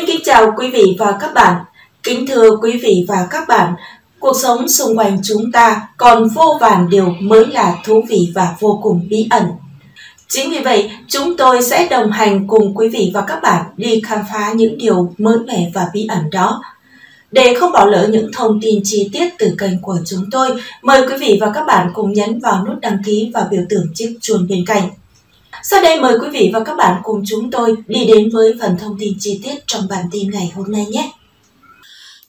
Xin kính chào quý vị và các bạn. Kính thưa quý vị và các bạn, cuộc sống xung quanh chúng ta còn vô vàn điều mới là thú vị và vô cùng bí ẩn. Chính vì vậy, chúng tôi sẽ đồng hành cùng quý vị và các bạn đi khám phá những điều mới mẻ và bí ẩn đó. Để không bỏ lỡ những thông tin chi tiết từ kênh của chúng tôi, mời quý vị và các bạn cùng nhấn vào nút đăng ký và biểu tượng chiếc chuông bên cạnh. Sau đây mời quý vị và các bạn cùng chúng tôi đi đến với phần thông tin chi tiết trong bản tin ngày hôm nay nhé.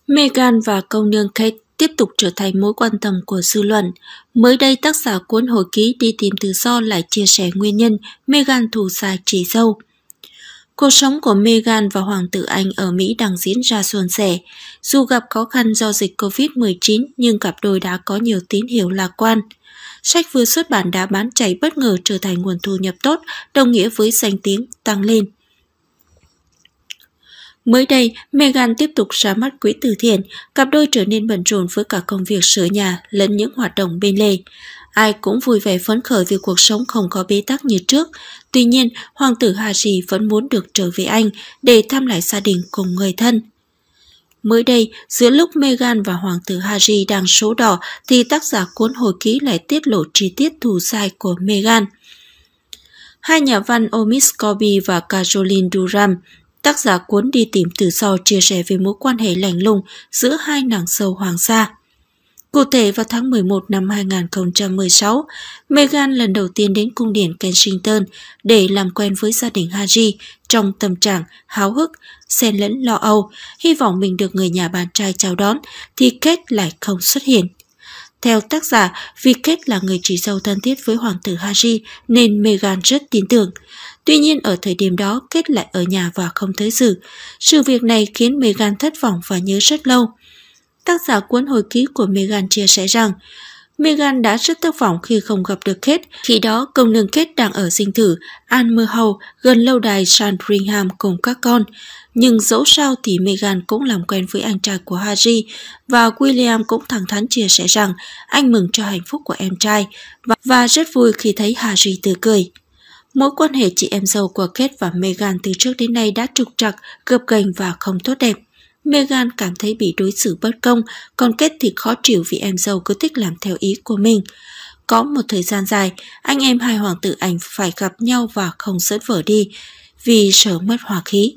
Meghan và công nương Kate tiếp tục trở thành mối quan tâm của dư luận. Mới đây, tác giả cuốn hồi ký Đi tìm tự do lại chia sẻ nguyên nhân Meghan thù dài chỉ dâu. Cuộc sống của Meghan và Hoàng tử Anh ở Mỹ đang diễn ra suôn sẻ. Dù gặp khó khăn do dịch COVID-19 nhưng cặp đôi đã có nhiều tín hiệu lạc quan. Sách vừa xuất bản đã bán chạy bất ngờ trở thành nguồn thu nhập tốt, đồng nghĩa với danh tiếng tăng lên. Mới đây, Meghan tiếp tục ra mắt quỹ từ thiện, cặp đôi trở nên bận rộn với cả công việc sửa nhà lẫn những hoạt động bên lề. Ai cũng vui vẻ phấn khởi vì cuộc sống không có bế tắc như trước. Tuy nhiên, hoàng tử Hà Trì vẫn muốn được trở về Anh để thăm lại gia đình cùng người thân. Mới đây, giữa lúc Meghan và hoàng tử Harry đang số đỏ thì tác giả cuốn hồi ký lại tiết lộ chi tiết thù sai của Meghan. Hai nhà văn Omis Corby và Caroline Durham, tác giả cuốn đi tìm từ sau chia sẻ về mối quan hệ lạnh lùng giữa hai nàng sâu hoàng gia. Cụ thể vào tháng 11 năm 2016, Meghan lần đầu tiên đến cung điện Kensington để làm quen với gia đình Harry trong tâm trạng háo hức, xen lẫn lo âu, hy vọng mình được người nhà bạn trai chào đón thì Kate lại không xuất hiện. Theo tác giả, vì Kate là người chỉ dâu thân thiết với hoàng tử Harry nên Meghan rất tin tưởng. Tuy nhiên ở thời điểm đó Kate lại ở nhà và không tới dự. Sự việc này khiến Meghan thất vọng và nhớ rất lâu. Tác giả cuốn hồi ký của Megan chia sẻ rằng Megan đã rất thất vọng khi không gặp được Kate. Khi đó, công nương Kate đang ở dinh thự Almerhouse gần lâu đài Sandringham cùng các con. Nhưng dẫu sao thì Megan cũng làm quen với anh trai của Harry và William cũng thẳng thắn chia sẻ rằng anh mừng cho hạnh phúc của em trai và rất vui khi thấy Harry tươi cười. Mối quan hệ chị em dâu của Kate và Meghan từ trước đến nay đã trục trặc, gập ghềnh và không tốt đẹp. Megan cảm thấy bị đối xử bất công, còn Kết thì khó chịu vì em dâu cứ thích làm theo ý của mình. Có một thời gian dài, anh em hai hoàng tử ảnh phải gặp nhau và không sớt vở đi, vì sợ mất hòa khí.